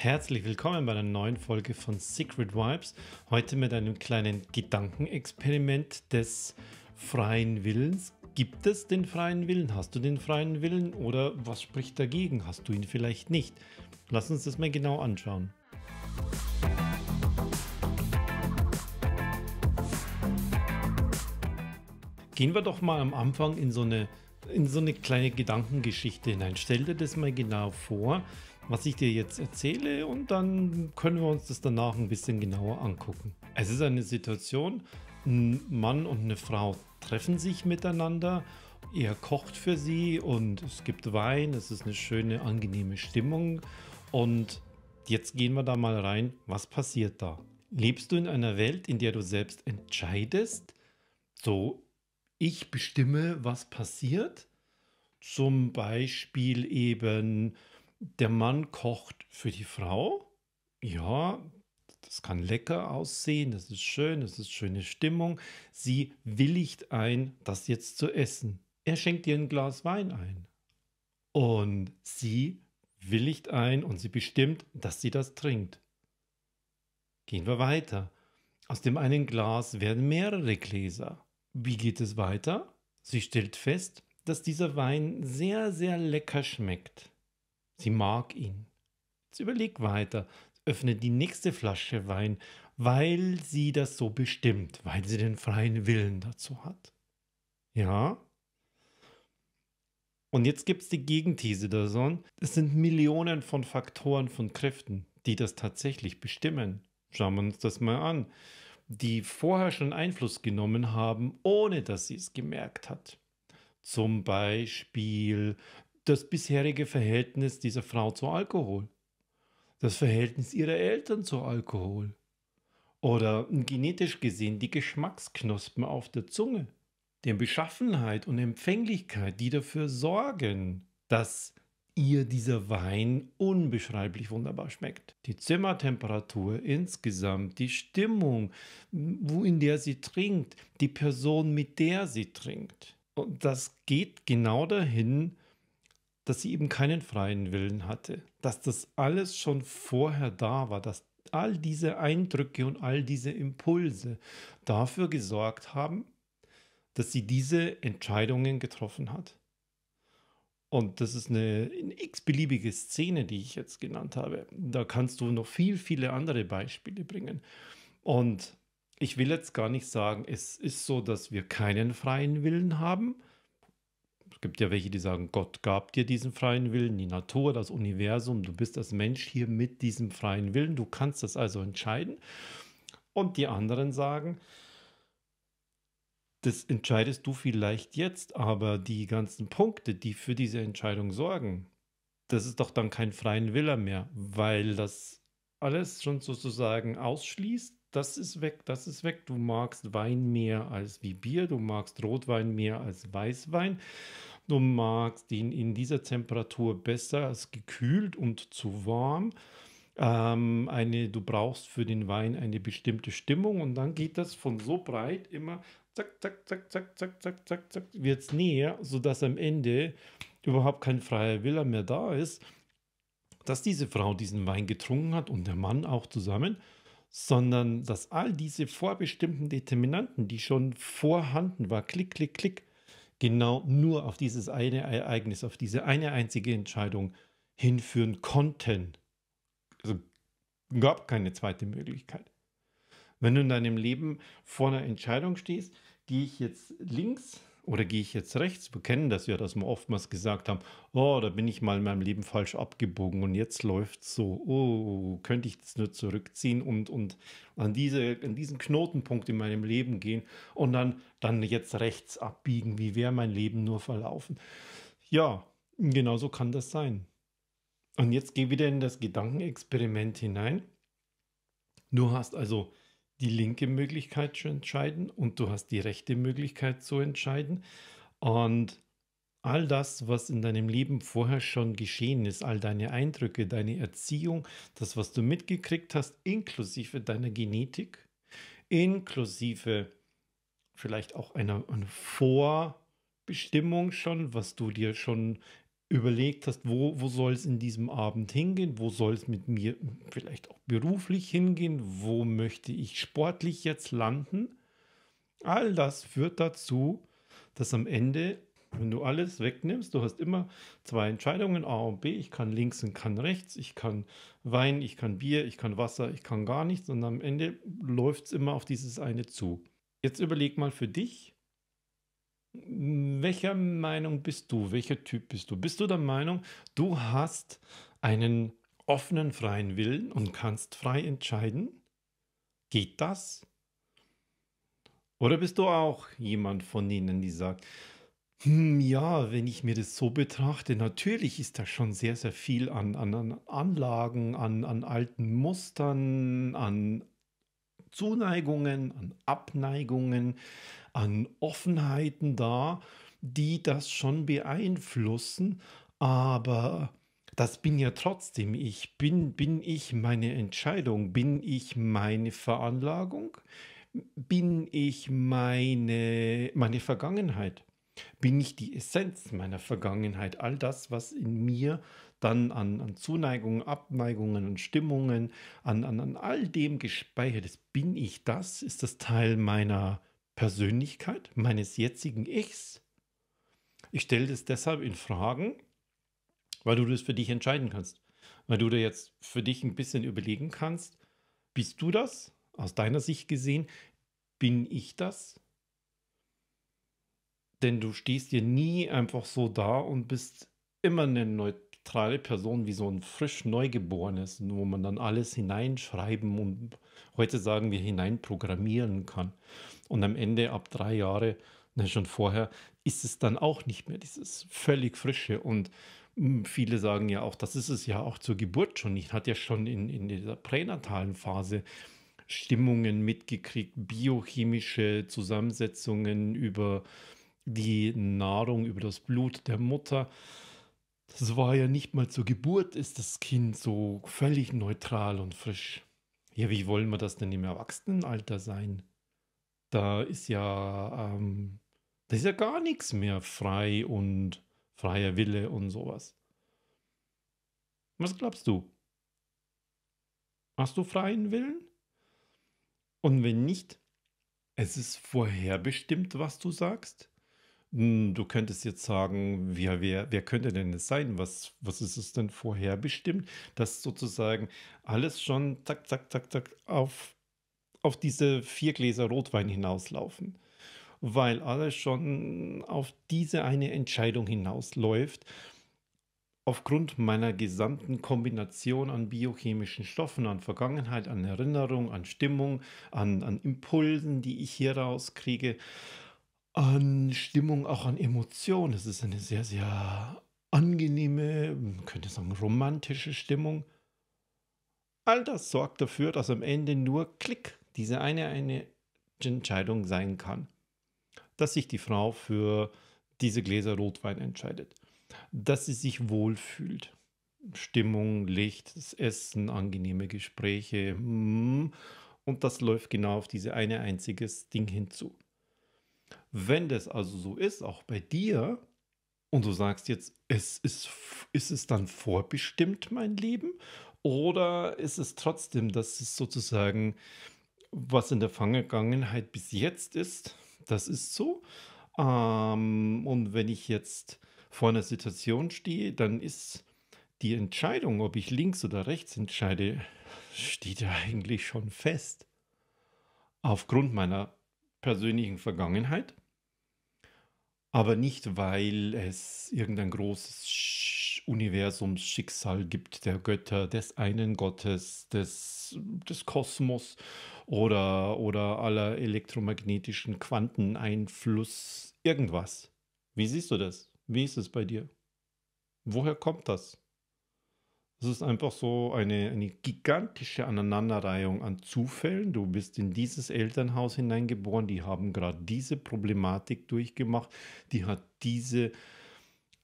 Herzlich willkommen bei einer neuen Folge von Secret Vibes. Heute mit einem kleinen Gedankenexperiment des freien Willens. Gibt es den freien Willen? Hast du den freien Willen oder was spricht dagegen? Hast du ihn vielleicht nicht? Lass uns das mal genau anschauen. Gehen wir doch mal am Anfang in so eine in so eine kleine Gedankengeschichte hinein. Stell dir das mal genau vor, was ich dir jetzt erzähle und dann können wir uns das danach ein bisschen genauer angucken. Es ist eine Situation, ein Mann und eine Frau treffen sich miteinander, er kocht für sie und es gibt Wein, es ist eine schöne, angenehme Stimmung und jetzt gehen wir da mal rein, was passiert da? Lebst du in einer Welt, in der du selbst entscheidest? So, ich bestimme, was passiert? Zum Beispiel eben, der Mann kocht für die Frau. Ja, das kann lecker aussehen, das ist schön, das ist schöne Stimmung. Sie willigt ein, das jetzt zu essen. Er schenkt ihr ein Glas Wein ein. Und sie willigt ein und sie bestimmt, dass sie das trinkt. Gehen wir weiter. Aus dem einen Glas werden mehrere Gläser. Wie geht es weiter? Sie stellt fest, dass dieser Wein sehr, sehr lecker schmeckt. Sie mag ihn. Jetzt überleg weiter, öffne die nächste Flasche Wein, weil sie das so bestimmt, weil sie den freien Willen dazu hat. Ja? Und jetzt gibt es die Gegenthese davon. Es sind Millionen von Faktoren, von Kräften, die das tatsächlich bestimmen. Schauen wir uns das mal an. Die vorher schon Einfluss genommen haben, ohne dass sie es gemerkt hat. Zum Beispiel das bisherige Verhältnis dieser Frau zu Alkohol, das Verhältnis ihrer Eltern zu Alkohol oder genetisch gesehen die Geschmacksknospen auf der Zunge, Die Beschaffenheit und Empfänglichkeit, die dafür sorgen, dass ihr dieser Wein unbeschreiblich wunderbar schmeckt. Die Zimmertemperatur insgesamt, die Stimmung, wo in der sie trinkt, die Person, mit der sie trinkt. Und das geht genau dahin, dass sie eben keinen freien Willen hatte, dass das alles schon vorher da war, dass all diese Eindrücke und all diese Impulse dafür gesorgt haben, dass sie diese Entscheidungen getroffen hat. Und das ist eine, eine x-beliebige Szene, die ich jetzt genannt habe. Da kannst du noch viel, viele andere Beispiele bringen. Und ich will jetzt gar nicht sagen, es ist so, dass wir keinen freien Willen haben. Es gibt ja welche, die sagen, Gott gab dir diesen freien Willen, die Natur, das Universum, du bist als Mensch hier mit diesem freien Willen, du kannst das also entscheiden. Und die anderen sagen, das entscheidest du vielleicht jetzt, aber die ganzen Punkte, die für diese Entscheidung sorgen, das ist doch dann kein freien Wille mehr, weil das alles schon sozusagen ausschließt, das ist weg, das ist weg. Du magst Wein mehr als wie Bier, du magst Rotwein mehr als Weißwein, du magst ihn in dieser Temperatur besser als gekühlt und zu warm. Ähm, eine, du brauchst für den Wein eine bestimmte Stimmung und dann geht das von so breit immer zack, zack, zack, zack, zack, zack, zack, zack, wird es näher, sodass am Ende überhaupt kein freier Wille mehr da ist, dass diese Frau diesen Wein getrunken hat und der Mann auch zusammen sondern dass all diese vorbestimmten Determinanten, die schon vorhanden war, klick, klick, klick, genau nur auf dieses eine Ereignis, auf diese eine einzige Entscheidung hinführen konnten. Also gab keine zweite Möglichkeit. Wenn du in deinem Leben vor einer Entscheidung stehst, gehe ich jetzt links oder gehe ich jetzt rechts? Wir kennen das ja, dass wir oftmals gesagt haben, oh, da bin ich mal in meinem Leben falsch abgebogen und jetzt läuft es so, oh, könnte ich das nur zurückziehen und, und an, diese, an diesen Knotenpunkt in meinem Leben gehen und dann, dann jetzt rechts abbiegen, wie wäre mein Leben nur verlaufen? Ja, genau so kann das sein. Und jetzt geh wieder in das Gedankenexperiment hinein. Du hast also die linke Möglichkeit zu entscheiden und du hast die rechte Möglichkeit zu entscheiden. Und all das, was in deinem Leben vorher schon geschehen ist, all deine Eindrücke, deine Erziehung, das, was du mitgekriegt hast, inklusive deiner Genetik, inklusive vielleicht auch einer, einer Vorbestimmung schon, was du dir schon überlegt hast, wo, wo soll es in diesem Abend hingehen, wo soll es mit mir vielleicht auch beruflich hingehen, wo möchte ich sportlich jetzt landen. All das führt dazu, dass am Ende, wenn du alles wegnimmst, du hast immer zwei Entscheidungen, A und B, ich kann links und kann rechts, ich kann Wein, ich kann Bier, ich kann Wasser, ich kann gar nichts und am Ende läuft es immer auf dieses eine zu. Jetzt überleg mal für dich, welcher Meinung bist du? Welcher Typ bist du? Bist du der Meinung, du hast einen offenen, freien Willen und kannst frei entscheiden? Geht das? Oder bist du auch jemand von denen, die sagt, hm, ja, wenn ich mir das so betrachte, natürlich ist da schon sehr, sehr viel an, an, an Anlagen, an, an alten Mustern, an Zuneigungen, an Abneigungen, an Offenheiten da, die das schon beeinflussen, aber das bin ja trotzdem ich. Bin, bin ich meine Entscheidung? Bin ich meine Veranlagung? Bin ich meine, meine Vergangenheit? Bin ich die Essenz meiner Vergangenheit? All das, was in mir dann an, an Zuneigungen, Abneigungen und Stimmungen, an, an, an all dem gespeichert ist. Bin ich das? Ist das Teil meiner Persönlichkeit meines jetzigen Ichs? Ich stelle das deshalb in Fragen, weil du das für dich entscheiden kannst. Weil du da jetzt für dich ein bisschen überlegen kannst, bist du das? Aus deiner Sicht gesehen, bin ich das? Denn du stehst dir nie einfach so da und bist immer eine neutrale Person wie so ein frisch Neugeborenes, wo man dann alles hineinschreiben und heute sagen wir hineinprogrammieren kann. Und am Ende, ab drei Jahre, ne, schon vorher, ist es dann auch nicht mehr dieses völlig frische. Und mm, viele sagen ja auch, das ist es ja auch zur Geburt schon nicht, hat ja schon in, in dieser pränatalen Phase Stimmungen mitgekriegt, biochemische Zusammensetzungen über die Nahrung, über das Blut der Mutter. Das war ja nicht mal zur Geburt, ist das Kind so völlig neutral und frisch. Ja, wie wollen wir das denn im Erwachsenenalter sein? da ist ja, ähm, da ist ja gar nichts mehr frei und freier Wille und sowas. Was glaubst du? Hast du freien Willen? Und wenn nicht, es ist vorherbestimmt, was du sagst. Hm, du könntest jetzt sagen, wer, wer, wer könnte denn es sein? Was, was ist es denn vorherbestimmt? Dass sozusagen alles schon zack, zack, zack, zack auf auf diese vier Gläser Rotwein hinauslaufen, weil alles schon auf diese eine Entscheidung hinausläuft. Aufgrund meiner gesamten Kombination an biochemischen Stoffen, an Vergangenheit, an Erinnerung, an Stimmung, an, an Impulsen, die ich hier rauskriege, an Stimmung, auch an Emotionen. Es ist eine sehr, sehr angenehme, man könnte sagen, romantische Stimmung. All das sorgt dafür, dass am Ende nur Klick diese eine, eine Entscheidung sein kann. Dass sich die Frau für diese Gläser Rotwein entscheidet. Dass sie sich wohlfühlt. Stimmung, Licht, das Essen, angenehme Gespräche. Hm. Und das läuft genau auf diese eine einziges Ding hinzu. Wenn das also so ist, auch bei dir, und du sagst jetzt, es ist, ist es dann vorbestimmt, mein Leben? Oder ist es trotzdem, dass es sozusagen was in der Vergangenheit bis jetzt ist, das ist so. Ähm, und wenn ich jetzt vor einer Situation stehe, dann ist die Entscheidung, ob ich links oder rechts entscheide, steht ja eigentlich schon fest. Aufgrund meiner persönlichen Vergangenheit, aber nicht, weil es irgendein großes Universumsschicksal gibt, der Götter, des einen Gottes, des, des Kosmos oder, oder aller elektromagnetischen Quanteneinfluss, irgendwas. Wie siehst du das? Wie ist es bei dir? Woher kommt das? Es ist einfach so eine, eine gigantische Aneinanderreihung an Zufällen. Du bist in dieses Elternhaus hineingeboren, die haben gerade diese Problematik durchgemacht, die hat diese,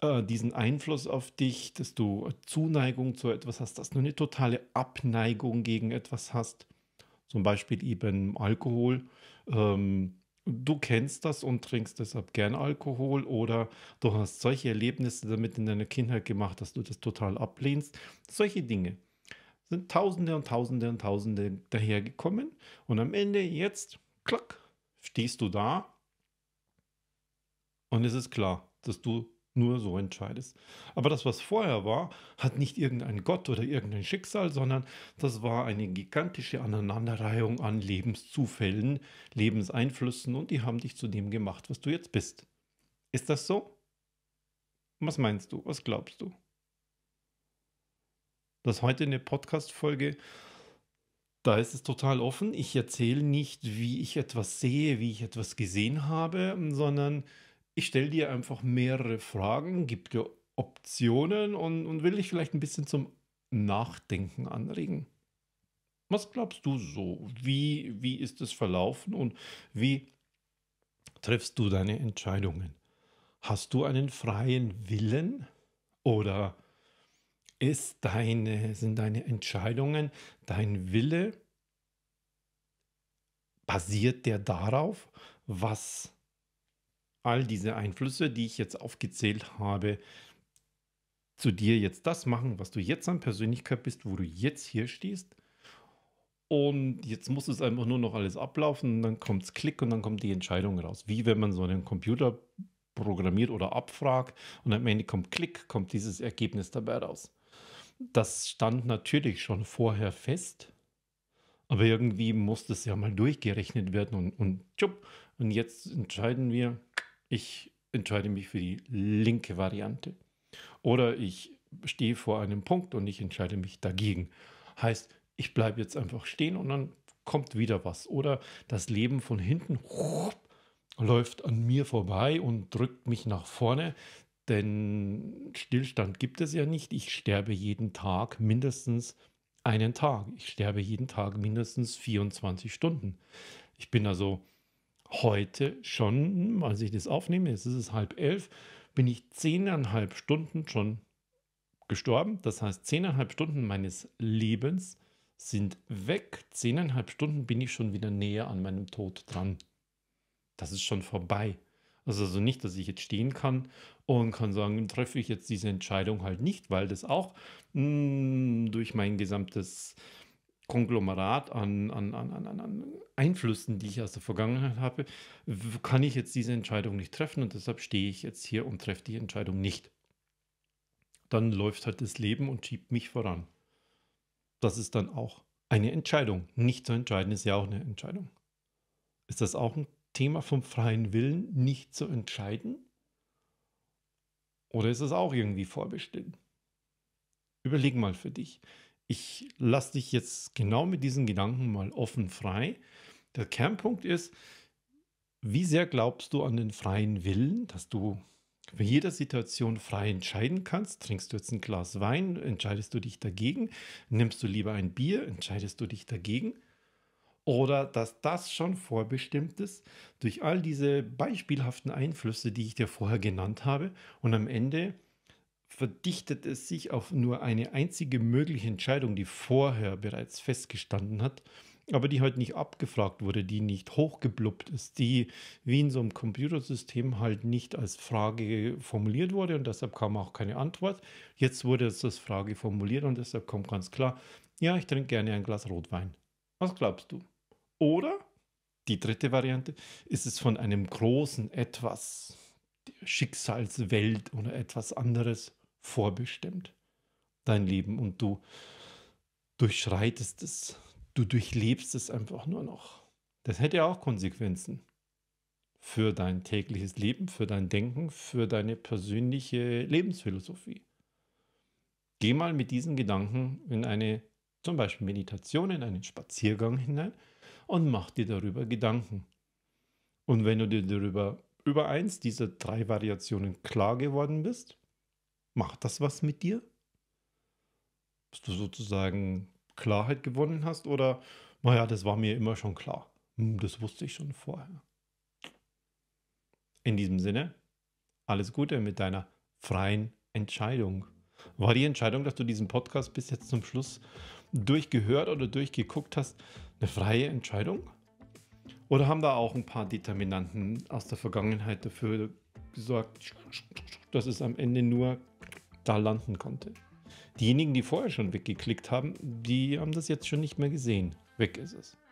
äh, diesen Einfluss auf dich, dass du Zuneigung zu etwas hast, dass du eine totale Abneigung gegen etwas hast zum Beispiel eben Alkohol. Ähm, du kennst das und trinkst deshalb gern Alkohol oder du hast solche Erlebnisse damit in deiner Kindheit gemacht, dass du das total ablehnst. Solche Dinge sind Tausende und Tausende und Tausende dahergekommen und am Ende jetzt, klack, stehst du da und es ist klar, dass du nur so entscheidest. Aber das, was vorher war, hat nicht irgendein Gott oder irgendein Schicksal, sondern das war eine gigantische Aneinanderreihung an Lebenszufällen, Lebenseinflüssen und die haben dich zu dem gemacht, was du jetzt bist. Ist das so? Was meinst du? Was glaubst du? Das heute eine Podcast-Folge, da ist es total offen. Ich erzähle nicht, wie ich etwas sehe, wie ich etwas gesehen habe, sondern ich stelle dir einfach mehrere Fragen, gebe dir Optionen und, und will dich vielleicht ein bisschen zum Nachdenken anregen. Was glaubst du so? Wie, wie ist es verlaufen und wie triffst du deine Entscheidungen? Hast du einen freien Willen oder ist deine, sind deine Entscheidungen, dein Wille, basiert der darauf, was all diese Einflüsse, die ich jetzt aufgezählt habe, zu dir jetzt das machen, was du jetzt an Persönlichkeit bist, wo du jetzt hier stehst. Und jetzt muss es einfach nur noch alles ablaufen, und dann kommt es Klick und dann kommt die Entscheidung raus. Wie wenn man so einen Computer programmiert oder abfragt und am Ende kommt Klick, kommt dieses Ergebnis dabei raus. Das stand natürlich schon vorher fest, aber irgendwie muss das ja mal durchgerechnet werden und, und tschupp, und jetzt entscheiden wir, ich entscheide mich für die linke Variante. Oder ich stehe vor einem Punkt und ich entscheide mich dagegen. Heißt, ich bleibe jetzt einfach stehen und dann kommt wieder was. Oder das Leben von hinten läuft an mir vorbei und drückt mich nach vorne. Denn Stillstand gibt es ja nicht. Ich sterbe jeden Tag mindestens einen Tag. Ich sterbe jeden Tag mindestens 24 Stunden. Ich bin also heute schon, als ich das aufnehme, jetzt ist es halb elf, bin ich zehneinhalb Stunden schon gestorben. Das heißt, zehneinhalb Stunden meines Lebens sind weg. Zehneinhalb Stunden bin ich schon wieder näher an meinem Tod dran. Das ist schon vorbei. Also, also nicht, dass ich jetzt stehen kann und kann sagen, treffe ich jetzt diese Entscheidung halt nicht, weil das auch mh, mm, durch mein gesamtes Konglomerat an, an, an, an, Einflüssen, die ich aus der Vergangenheit habe, kann ich jetzt diese Entscheidung nicht treffen und deshalb stehe ich jetzt hier und treffe die Entscheidung nicht. Dann läuft halt das Leben und schiebt mich voran. Das ist dann auch eine Entscheidung. Nicht zu entscheiden ist ja auch eine Entscheidung. Ist das auch ein Thema vom freien Willen, nicht zu entscheiden? Oder ist das auch irgendwie vorbestimmt? Überleg mal für dich ich lasse dich jetzt genau mit diesen Gedanken mal offen frei. Der Kernpunkt ist, wie sehr glaubst du an den freien Willen, dass du bei jeder Situation frei entscheiden kannst? Trinkst du jetzt ein Glas Wein? Entscheidest du dich dagegen? Nimmst du lieber ein Bier? Entscheidest du dich dagegen? Oder dass das schon vorbestimmt ist durch all diese beispielhaften Einflüsse, die ich dir vorher genannt habe und am Ende verdichtet es sich auf nur eine einzige mögliche Entscheidung, die vorher bereits festgestanden hat, aber die halt nicht abgefragt wurde, die nicht hochgeblubbt ist, die wie in so einem Computersystem halt nicht als Frage formuliert wurde und deshalb kam auch keine Antwort. Jetzt wurde es als Frage formuliert und deshalb kommt ganz klar, ja, ich trinke gerne ein Glas Rotwein. Was glaubst du? Oder die dritte Variante ist es von einem großen etwas Schicksalswelt oder etwas anderes vorbestimmt, dein Leben. Und du durchschreitest es, du durchlebst es einfach nur noch. Das hätte ja auch Konsequenzen für dein tägliches Leben, für dein Denken, für deine persönliche Lebensphilosophie. Geh mal mit diesen Gedanken in eine zum Beispiel Meditation, in einen Spaziergang hinein und mach dir darüber Gedanken. Und wenn du dir darüber über eins dieser drei Variationen klar geworden bist, Macht das was mit dir? Dass du sozusagen Klarheit gewonnen hast oder, naja, das war mir immer schon klar. Hm, das wusste ich schon vorher. In diesem Sinne, alles Gute mit deiner freien Entscheidung. War die Entscheidung, dass du diesen Podcast bis jetzt zum Schluss durchgehört oder durchgeguckt hast, eine freie Entscheidung? Oder haben da auch ein paar Determinanten aus der Vergangenheit dafür gesorgt? dass es am Ende nur da landen konnte. Diejenigen, die vorher schon weggeklickt haben, die haben das jetzt schon nicht mehr gesehen. Weg ist es.